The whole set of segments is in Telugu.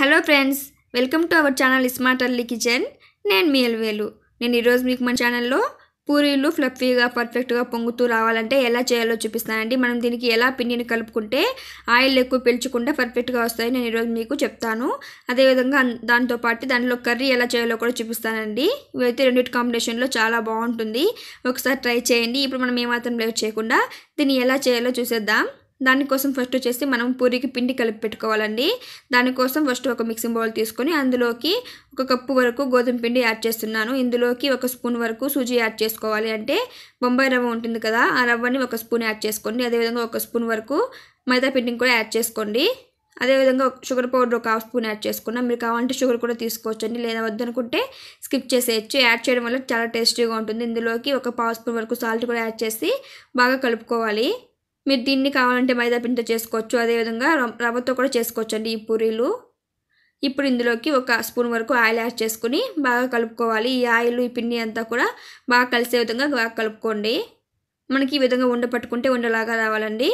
hello friends welcome to our channel smart Alli kitchen నేను మీ ఎల్వేలు నేను ఈరోజు మీకు మన ఛానల్లో పూరీలు ఫ్లఫీగా పర్ఫెక్ట్గా పొంగుతూ రావాలంటే ఎలా చేయాలో చూపిస్తానండి మనం దీనికి ఎలా పిండిని కలుపుకుంటే ఆయిల్ ఎక్కువ పిలుచుకుంటే పర్ఫెక్ట్గా వస్తాయి నేను ఈరోజు మీకు చెప్తాను అదేవిధంగా దాంతోపాటు దానిలో కర్రీ ఎలా చేయాలో కూడా చూపిస్తానండి ఇవైతే రెండింటి కాంబినేషన్లో చాలా బాగుంటుంది ఒకసారి ట్రై చేయండి ఇప్పుడు మనం ఏమాత్రం లేట్ చేయకుండా దీన్ని ఎలా చేయాలో చూసేద్దాం దానికోసం ఫస్ట్ వచ్చేసి మనం పూరికి పిండి కలిపి పెట్టుకోవాలండి దానికోసం ఫస్ట్ ఒక మిక్సింగ్ బౌల్ తీసుకొని అందులోకి ఒక కప్పు వరకు గోధుమ పిండి యాడ్ చేస్తున్నాను ఇందులోకి ఒక స్పూన్ వరకు సూజీ యాడ్ చేసుకోవాలి అంటే బొంబాయి రవ్వ ఉంటుంది కదా ఆ రవ్వని ఒక స్పూన్ యాడ్ చేసుకోండి అదేవిధంగా ఒక స్పూన్ వరకు మైదా పిండిని కూడా యాడ్ చేసుకోండి అదేవిధంగా షుగర్ పౌడర్ ఒక హాఫ్ స్పూన్ యాడ్ చేసుకున్నా మీరు కావాలంటే షుగర్ కూడా తీసుకోవచ్చండి లేదా వద్దనుకుంటే స్కిప్ చేసేయచ్చు యాడ్ చేయడం వల్ల చాలా టేస్టీగా ఉంటుంది ఇందులోకి ఒక పావు స్పూన్ వరకు సాల్ట్ కూడా యాడ్ చేసి బాగా కలుపుకోవాలి మీరు దీన్ని కావాలంటే మైదా పిండితో చేసుకోవచ్చు అదేవిధంగా రవ్వతో కూడా చేసుకోవచ్చు అండి ఈ పూరీలు ఇప్పుడు ఇందులోకి ఒక స్పూన్ వరకు ఆయిల్ యాడ్ చేసుకుని బాగా కలుపుకోవాలి ఈ ఆయిల్ ఈ పిండి అంతా కూడా బాగా కలిసే విధంగా బాగా కలుపుకోండి మనకి ఈ విధంగా ఉండ పట్టుకుంటే ఉండలాగా రావాలండి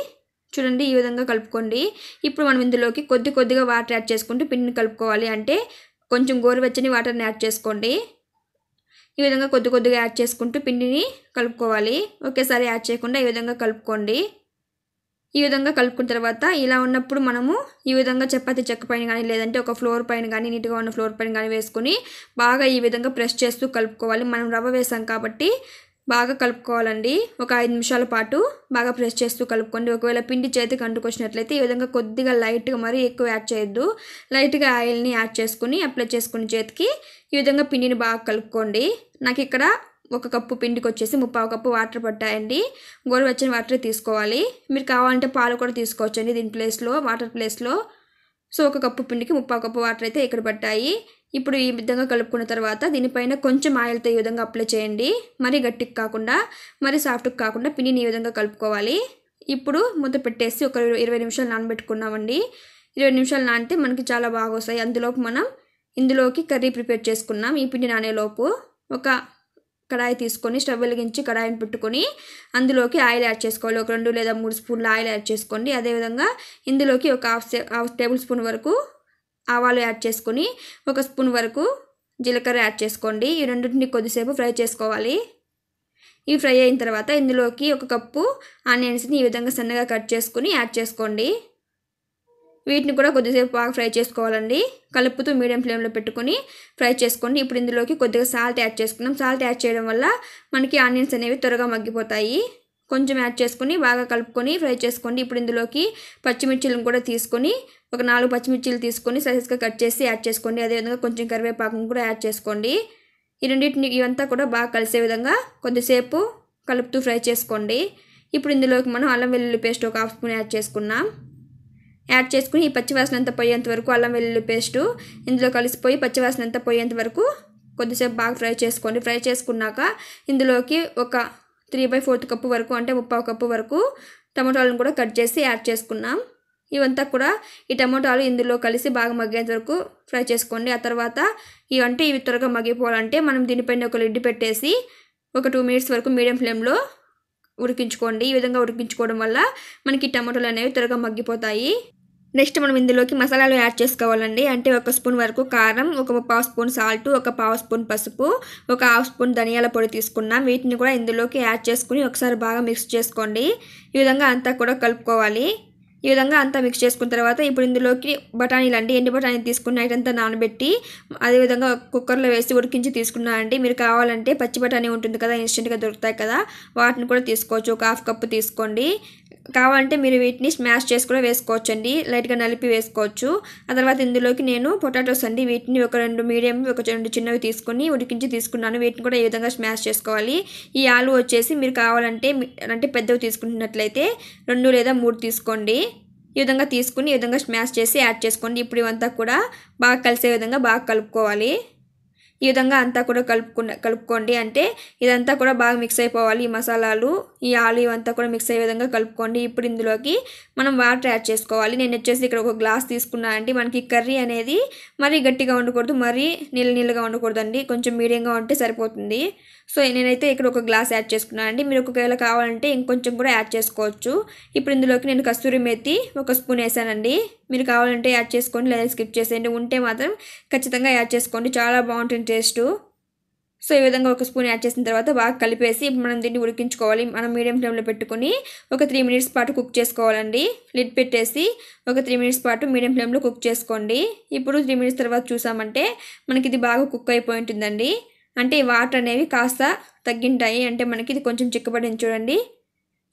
చూడండి ఈ విధంగా కలుపుకోండి ఇప్పుడు మనం ఇందులోకి కొద్ది కొద్దిగా వాటర్ యాడ్ చేసుకుంటూ పిండిని కలుపుకోవాలి అంటే కొంచెం గోరువెచ్చని వాటర్ని యాడ్ చేసుకోండి ఈ విధంగా కొద్ది కొద్దిగా యాడ్ చేసుకుంటూ పిండిని కలుపుకోవాలి ఒకేసారి యాడ్ చేయకుండా ఈ విధంగా కలుపుకోండి ఈ విధంగా కలుపుకున్న తర్వాత ఇలా ఉన్నప్పుడు మనము ఈ విధంగా చపాతి చెక్క పైన కానీ లేదంటే ఒక ఫ్లోర్ పైన కానీ నీట్గా ఉన్న ఫ్లోర్ పైన కానీ వేసుకొని బాగా ఈ విధంగా ప్రెస్ చేస్తూ కలుపుకోవాలి మనం రవ్వ వేసాం కాబట్టి బాగా కలుపుకోవాలండి ఒక ఐదు నిమిషాల పాటు బాగా ప్రెస్ చేస్తూ కలుపుకోండి ఒకవేళ పిండి చేతికి అంటుకొచ్చినట్లయితే ఈ విధంగా కొద్దిగా లైట్గా మరీ ఎక్కువ యాడ్ చేయొద్దు లైట్గా ఆయిల్ని యాడ్ చేసుకుని అప్లై చేసుకుని చేతికి ఈ విధంగా పిండిని బాగా కలుపుకోండి నాకు ఇక్కడ ఒక కప్పు పిండికి వచ్చేసి ముప్పావు కప్పు వాటర్ పట్టాయండి గోరువెచ్చని వాటర్ తీసుకోవాలి మీరు కావాలంటే పాలు కూడా తీసుకోవచ్చు అండి దీని ప్లేస్లో వాటర్ ప్లేస్లో సో ఒక కప్పు పిండికి ముప్పావు కప్పు వాటర్ అయితే ఇక్కడ పట్టాయి ఇప్పుడు ఈ విధంగా కలుపుకున్న తర్వాత దీనిపైన కొంచెం ఆయిల్తో ఈ విధంగా అప్లై చేయండి మరీ గట్టికి కాకుండా మరీ సాఫ్ట్కి కాకుండా పిండిని ఈ విధంగా కలుపుకోవాలి ఇప్పుడు ముద్ద పెట్టేసి ఒక ఇరవై నిమిషాలు నానబెట్టుకున్నామండి ఇరవై నిమిషాలు నానితే మనకి చాలా బాగా వస్తాయి అందులోపు మనం ఇందులోకి కర్రీ ప్రిపేర్ చేసుకున్నాం ఈ పిండి నానేలోపు ఒక కడాయి తీసుకొని స్టవ్ వెలిగించి కడాయిని పెట్టుకొని అందులోకి ఆయిల్ యాడ్ చేసుకోవాలి ఒక రెండు లేదా మూడు స్పూన్ల ఆయిల్ యాడ్ చేసుకోండి అదేవిధంగా ఇందులోకి ఒక హాఫ్ హాఫ్ టేబుల్ స్పూన్ వరకు ఆవాలు యాడ్ చేసుకొని ఒక స్పూన్ వరకు జీలకర్ర యాడ్ చేసుకోండి ఈ రెండింటిని కొద్దిసేపు ఫ్రై చేసుకోవాలి ఇవి ఫ్రై అయిన తర్వాత ఇందులోకి ఒక కప్పు ఆనియన్స్ని ఈ విధంగా సన్నగా కట్ చేసుకుని యాడ్ చేసుకోండి వీటిని కూడా కొద్దిసేపు బాగా ఫ్రై చేసుకోవాలండి కలుపుతూ మీడియం ఫ్లేమ్లో పెట్టుకొని ఫ్రై చేసుకోండి ఇప్పుడు ఇందులోకి కొద్దిగా సాల్ట్ యాడ్ చేసుకుందాం సాల్ట్ యాడ్ చేయడం వల్ల మనకి ఆనియన్స్ అనేవి త్వరగా మగ్గిపోతాయి కొంచెం యాడ్ చేసుకొని బాగా కలుపుకొని ఫ్రై చేసుకోండి ఇప్పుడు ఇందులోకి పచ్చిమిర్చిలను కూడా తీసుకొని ఒక నాలుగు పచ్చిమిర్చిలు తీసుకొని సైజెస్గా కట్ చేసి యాడ్ చేసుకోండి అదేవిధంగా కొంచెం కరివేపాకును కూడా యాడ్ చేసుకోండి ఈ రెండింటిని ఇవంతా కూడా బాగా కలిసే విధంగా కొద్దిసేపు కలుపుతూ ఫ్రై చేసుకోండి ఇప్పుడు ఇందులోకి మనం అల్లం వెల్లుల్లి పేస్ట్ ఒక హాఫ్ స్పూన్ యాడ్ చేసుకున్నాం యాడ్ చేసుకుని ఈ పచ్చివాసన అంతా పోయేంత వరకు అల్లం వెల్లుల్లి పేస్టు ఇందులో కలిసిపోయి పచ్చివాసన అంతా పోయేంత వరకు కొద్దిసేపు బాగా ఫ్రై చేసుకోండి ఫ్రై చేసుకున్నాక ఇందులోకి ఒక త్రీ బై ఫోర్త్ కప్పు వరకు అంటే ముప్పావు కప్పు వరకు టమాటాలను కూడా కట్ చేసి యాడ్ చేసుకున్నాం ఇవంతా కూడా ఈ టమోటాలు ఇందులో కలిసి బాగా మగ్గేంత వరకు ఫ్రై చేసుకోండి ఆ తర్వాత ఇవంటే ఇవి త్వరగా మగ్గిపోవాలంటే మనం దీనిపైన ఒక లిడ్డు పెట్టేసి ఒక టూ మినిట్స్ వరకు మీడియం ఫ్లేమ్లో ఉడికించుకోండి ఈ విధంగా ఉడికించుకోవడం వల్ల మనకి టమాటాలు అనేవి త్వరగా మగ్గిపోతాయి నెక్స్ట్ మనం ఇందులోకి మసాలాలు యాడ్ చేసుకోవాలండి అంటే ఒక స్పూన్ వరకు కారం ఒక పావు స్పూన్ సాల్ట్ ఒక పావు స్పూన్ పసుపు ఒక హాఫ్ స్పూన్ ధనియాల పొడి తీసుకున్నాం వీటిని కూడా ఇందులోకి యాడ్ చేసుకుని ఒకసారి బాగా మిక్స్ చేసుకోండి ఈ విధంగా అంతా కూడా కలుపుకోవాలి ఈ విధంగా అంతా మిక్స్ చేసుకున్న తర్వాత ఇప్పుడు ఇందులోకి బఠానీలు అండి ఎండి బఠానీ తీసుకున్న నైట్ నానబెట్టి అదేవిధంగా కుక్కర్లో వేసి ఉడికించి తీసుకున్నా అండి మీరు కావాలంటే పచ్చి బఠానీ ఉంటుంది కదా ఇన్స్టెంట్గా దొరుకుతాయి కదా వాటిని కూడా తీసుకోవచ్చు ఒక హాఫ్ కప్పు తీసుకోండి కావాలంటే మీరు వీటిని స్మాష్ చేసి కూడా వేసుకోవచ్చు అండి లైట్గా నలిపి వేసుకోవచ్చు ఆ తర్వాత ఇందులోకి నేను పొటాటోస్ అండి వీటిని ఒక రెండు మీడియం ఒక రెండు చిన్నవి తీసుకొని ఉడికించి తీసుకున్నాను వీటిని కూడా ఈ విధంగా స్మాష్ చేసుకోవాలి ఈ ఆలు వచ్చేసి మీరు కావాలంటే అంటే పెద్దవి తీసుకుంటున్నట్లయితే రెండు లేదా మూడు తీసుకోండి ఈ విధంగా తీసుకుని ఈ విధంగా స్మాష్ చేసి యాడ్ చేసుకోండి ఇప్పుడు ఇవంతా కూడా బాగా కలిసే విధంగా బాగా కలుపుకోవాలి ఈ విధంగా అంతా కూడా కలుపుకున్న కలుపుకోండి అంటే ఇదంతా కూడా బాగా మిక్స్ అయిపోవాలి ఈ మసాలాలు ఈ ఆలు ఇవంతా కూడా మిక్స్ అయ్యే విధంగా కలుపుకోండి ఇప్పుడు ఇందులోకి మనం వాటర్ యాడ్ చేసుకోవాలి నేను వచ్చేసి ఇక్కడ ఒక గ్లాస్ తీసుకున్నా అండి మనకి కర్రీ అనేది మరీ గట్టిగా ఉండకూడదు మరీ నీళ్ళ నీళ్ళగా ఉండకూడదండి కొంచెం మీడియంగా ఉంటే సరిపోతుంది సో నేనైతే ఇక్కడ ఒక గ్లాస్ యాడ్ చేసుకున్నాను అండి మీరు ఒకవేళ కావాలంటే ఇంకొంచెం కూడా యాడ్ చేసుకోవచ్చు ఇప్పుడు ఇందులోకి నేను కస్తూరి మెత్తి ఒక స్పూన్ వేసానండి మీరు కావాలంటే యాడ్ చేసుకోండి లేదా స్కిప్ చేసేయండి ఉంటే మాత్రం ఖచ్చితంగా యాడ్ చేసుకోండి చాలా బాగుంటుంది టేస్ట్ సో ఈ విధంగా ఒక స్పూన్ యాడ్ చేసిన తర్వాత బాగా కలిపేసి మనం దీన్ని ఉడికించుకోవాలి మనం మీడియం ఫ్లేమ్లో పెట్టుకుని ఒక త్రీ మినిట్స్ పాటు కుక్ చేసుకోవాలండి లిడ్ పెట్టేసి ఒక త్రీ మినిట్స్ పాటు మీడియం ఫ్లేమ్లో కుక్ చేసుకోండి ఇప్పుడు త్రీ మినిట్స్ తర్వాత చూసామంటే మనకి ఇది బాగా కుక్ అయిపోయి ఉంటుందండి అంటే వాటర్ అనేవి కాస్త తగ్గింటాయి అంటే మనకి ఇది కొంచెం చిక్కబడింది చూడండి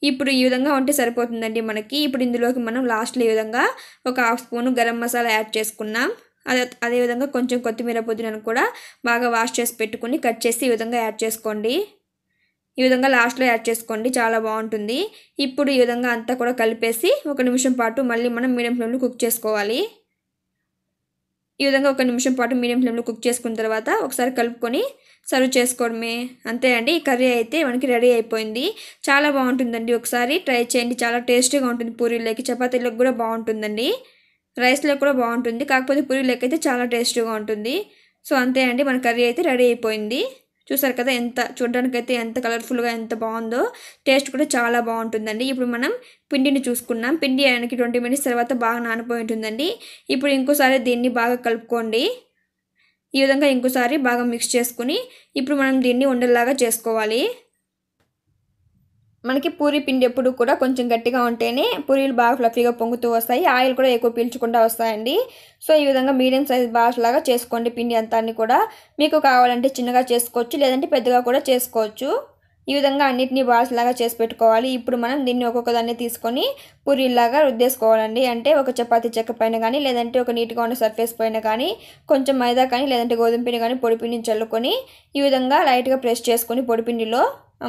ఇప్పుడు ఈ విధంగా ఉంటే సరిపోతుందండి మనకి ఇప్పుడు ఇందులోకి మనం లాస్ట్లో ఈ విధంగా ఒక half spoon garam masala add చేసుకున్నాం అదే అదేవిధంగా కొంచెం కొత్తిమీర పుదీనాను కూడా బాగా వాష్ చేసి పెట్టుకుని కట్ చేసి ఈ విధంగా యాడ్ చేసుకోండి ఈ విధంగా లాస్ట్లో యాడ్ చేసుకోండి చాలా బాగుంటుంది ఇప్పుడు ఈ విధంగా అంతా కూడా కలిపేసి ఒక నిమిషం పాటు మళ్ళీ మనం మీడియం ఫ్లేమ్లో కుక్ చేసుకోవాలి ఈ విధంగా ఒక నిమిషం పాటు మీడియం ఫ్లేమ్లో కుక్ చేసుకున్న తర్వాత ఒకసారి కలుపుకొని సర్వ్ చేసుకోవడమే అంతే అండి ఈ కర్రీ అయితే మనకి రెడీ అయిపోయింది చాలా బాగుంటుందండి ఒకసారి ట్రై చేయండి చాలా టేస్టీగా ఉంటుంది పూరీలోకి చపాతీలకు కూడా బాగుంటుందండి రైస్లో కూడా బాగుంటుంది కాకపోతే పూరీలోకి అయితే చాలా టేస్టీగా ఉంటుంది సో అంతే అండి మన కర్రీ అయితే రెడీ అయిపోయింది చూసారు కదా ఎంత చూడడానికైతే ఎంత కలర్ఫుల్గా ఎంత బాగుందో టేస్ట్ కూడా చాలా బాగుంటుందండి ఇప్పుడు మనం పిండిని చూసుకున్నాం పిండి ఆయనకి ట్వంటీ మినిట్స్ తర్వాత బాగా నానిపోయి ఉంటుందండి ఇప్పుడు ఇంకోసారి దీన్ని బాగా కలుపుకోండి ఈ విధంగా ఇంకోసారి బాగా మిక్స్ చేసుకుని ఇప్పుడు మనం దీన్ని ఉండేలాగా చేసుకోవాలి మనకి పూరి పిండి ఎప్పుడు కూడా కొంచెం గట్టిగా ఉంటేనే పూరీలు బాగా ఫ్లఫీగా పొంగుతూ వస్తాయి ఆయిల్ కూడా ఎక్కువ పీల్చకుండా వస్తాయండి సో ఈ విధంగా మీడియం సైజ్ బాల్స్ లాగా చేసుకోండి పిండి అంతాన్ని కూడా మీకు కావాలంటే చిన్నగా చేసుకోవచ్చు లేదంటే పెద్దగా కూడా చేసుకోవచ్చు ఈ విధంగా అన్నిటినీ బాల్స్ లాగా చేసి పెట్టుకోవాలి ఇప్పుడు మనం దీన్ని ఒక్కొక్క దాన్ని తీసుకొని పూరీలాగా రుద్దేసుకోవాలండి అంటే ఒక చపాతి చెక్క పైన కానీ లేదంటే ఒక నీట్గా ఉన్న సర్ఫేస్ పైన కానీ కొంచెం మైదా కానీ లేదంటే గోధుమ పిండి కానీ పొడిపిండిని చల్లుకొని ఈ విధంగా లైట్గా ప్రెస్ చేసుకొని పొడిపిండిలో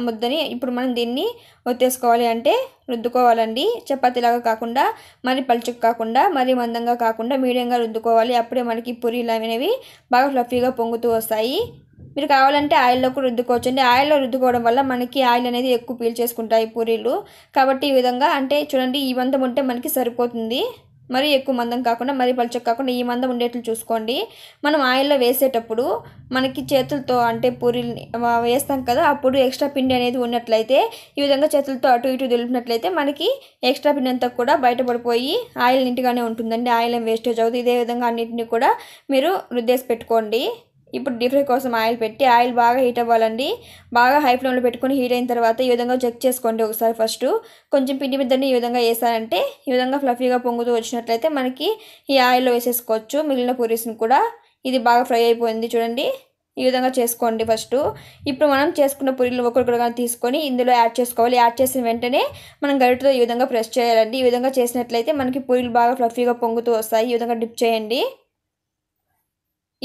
ముద్దని ఇప్పుడు మనం దీన్ని ఒత్తేసుకోవాలి అంటే రుద్దుకోవాలండి చపాతీలాగా కాకుండా మరి పలుచుకు కాకుండా మరీ మందంగా కాకుండా మీడియంగా రుద్దుకోవాలి అప్పుడే మనకి పూరీలు అనేవి బాగా ఫ్లఫీగా పొంగుతూ వస్తాయి మీరు కావాలంటే ఆయిల్లో కూడా రుద్దుకోవచ్చు అండి ఆయిల్లో రుద్దుకోవడం వల్ల మనకి ఆయిల్ అనేది ఎక్కువ పీల్చేసుకుంటాయి పూరీలు కాబట్టి ఈ విధంగా అంటే చూడండి ఈ మందం ఉంటే మనకి సరిపోతుంది మరి ఎక్కువ మందం కాకుండా మరీ పలుచక్ కాకుండా ఈ మందం ఉండేట్లు చూసుకోండి మనం ఆయిల్లో వేసేటప్పుడు మనకి చేతులతో అంటే పూరి వేస్తాం కదా అప్పుడు ఎక్స్ట్రా పిండి అనేది ఉన్నట్లయితే ఈ విధంగా చేతులతో అటు ఇటు దులిపినట్లయితే మనకి ఎక్స్ట్రా పిండి అంతా కూడా బయటపడిపోయి ఆయిల్ నీట్గానే ఉంటుందండి ఆయిల్ ఏం వేస్టేజ్ అవుతుంది ఇదే విధంగా అన్నింటినీ కూడా మీరు రుద్దేసి పెట్టుకోండి ఇప్పుడు డీప్ ఫ్రై కోసం ఆయిల్ పెట్టి ఆయిల్ బాగా హీట్ అవ్వాలండి బాగా హై ఫ్లేమ్లో పెట్టుకుని హీట్ అయిన తర్వాత ఈ విధంగా చెక్ చేసుకోండి ఒకసారి ఫస్ట్ కొంచెం పిండి పెద్దని ఈ విధంగా వేసారంటే ఈ విధంగా ఫ్లఫీగా పొంగుతూ వచ్చినట్లయితే మనకి ఈ ఆయిల్లో వేసేసుకోవచ్చు మిగిలిన పూరీస్ని కూడా ఇది బాగా ఫ్రై అయిపోయింది చూడండి ఈ విధంగా చేసుకోండి ఫస్ట్ ఇప్పుడు మనం చేసుకున్న పూరీలు కానీ తీసుకొని ఇందులో యాడ్ చేసుకోవాలి యాడ్ చేసిన వెంటనే మనం గరిటతో ఈ విధంగా ప్రెస్ చేయాలండి ఈ విధంగా చేసినట్లయితే మనకి పూరీలు బాగా ఫ్లఫీగా పొంగుతూ వస్తాయి ఈ విధంగా డిప్ చేయండి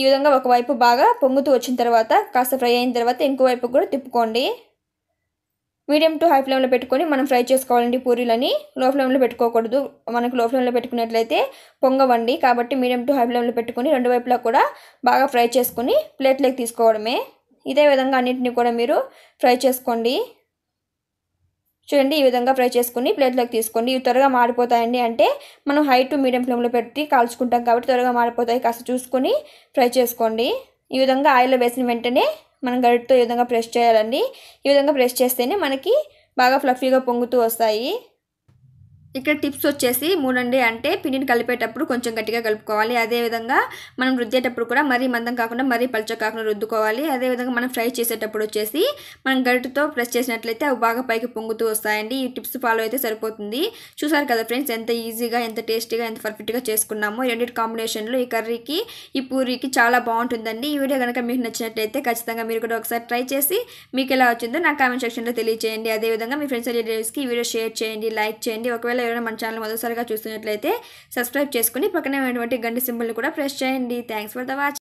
ఈ విధంగా ఒకవైపు బాగా పొంగుతూ వచ్చిన తర్వాత కాస్త ఫ్రై అయిన తర్వాత ఇంకోవైపు కూడా తిప్పుకోండి మీడియం టు హై ఫ్లేమ్లో పెట్టుకొని మనం ఫ్రై చేసుకోవాలండి పూరీలని లో ఫ్లేమ్లో పెట్టుకోకూడదు మనకు లో ఫ్లేమ్లో పెట్టుకున్నట్లయితే పొంగవండి కాబట్టి మీడియం టు హై ఫ్లేమ్లో పెట్టుకొని రెండు వైపులా కూడా బాగా ఫ్రై చేసుకుని ప్లేట్లోకి తీసుకోవడమే ఇదే విధంగా అన్నింటినీ కూడా మీరు ఫ్రై చేసుకోండి చూడండి ఈ విధంగా ఫ్రై చేసుకుని ప్లేట్లోకి తీసుకోండి ఇవి త్వరగా మాడిపోతాయండి అంటే మనం హై టు మీడియం ఫ్లేమ్లో పెట్టి కాల్చుకుంటాం కాబట్టి త్వరగా మాడిపోతాయి కాస్త చూసుకొని ఫ్రై చేసుకోండి ఈ విధంగా ఆయిల్లో వేసిన వెంటనే మనం గడితో ఈ విధంగా ప్రెస్ చేయాలండి ఈ విధంగా ప్రెస్ చేస్తేనే మనకి బాగా ఫ్లఫీగా పొంగుతూ వస్తాయి ఇక్కడ టిప్స్ వచ్చేసి మూడండి అంటే పిండిని కలిపేటప్పుడు కొంచెం గట్టిగా కలుపుకోవాలి అదేవిధంగా మనం రుద్దేటప్పుడు కూడా మరీ మందం కాకుండా మరీ పలుచ కాకుండా రుద్దుకోవాలి అదేవిధంగా మనం ఫ్రై చేసేటప్పుడు వచ్చేసి మనం గరిటతో ప్రెస్ చేసినట్లయితే అవి బాగా పైకి పొంగుతూ వస్తాయండి ఈ టిప్స్ ఫాలో అయితే సరిపోతుంది చూసారు కదా ఫ్రెండ్స్ ఎంత ఈజీగా ఎంత టేస్టీగా ఎంత పర్ఫెక్ట్గా చేసుకున్నాము రెండింటి కాంబినేషన్లో ఈ కర్రీకి ఈ పూరీకి చాలా బాగుంటుందండి ఈ వీడియో కనుక మీకు నచ్చినట్లయితే ఖచ్చితంగా మీరు కూడా ఒకసారి ట్రై చేసి మీకు ఎలా వచ్చిందో నా కామెంట్ సెక్షన్లో తెలియజేయండి అదేవిధంగా మీ ఫ్రెండ్స్ రిలేటివ్స్కి ఈ వీడియో షేర్ చేయండి లైక్ చేయండి ఒకవేళ ఒకవేళ ఎవరైనా మన ఛానల్ మొదటిసారిగా చూస్తున్నట్లయితే సబ్స్క్రైబ్ చేసుకుని పక్కనే ఉన్నటువంటి గంట సింబల్ని కూడా ప్రెస్ చేయండి థ్యాంక్స్ ఫర్ ద వాచ్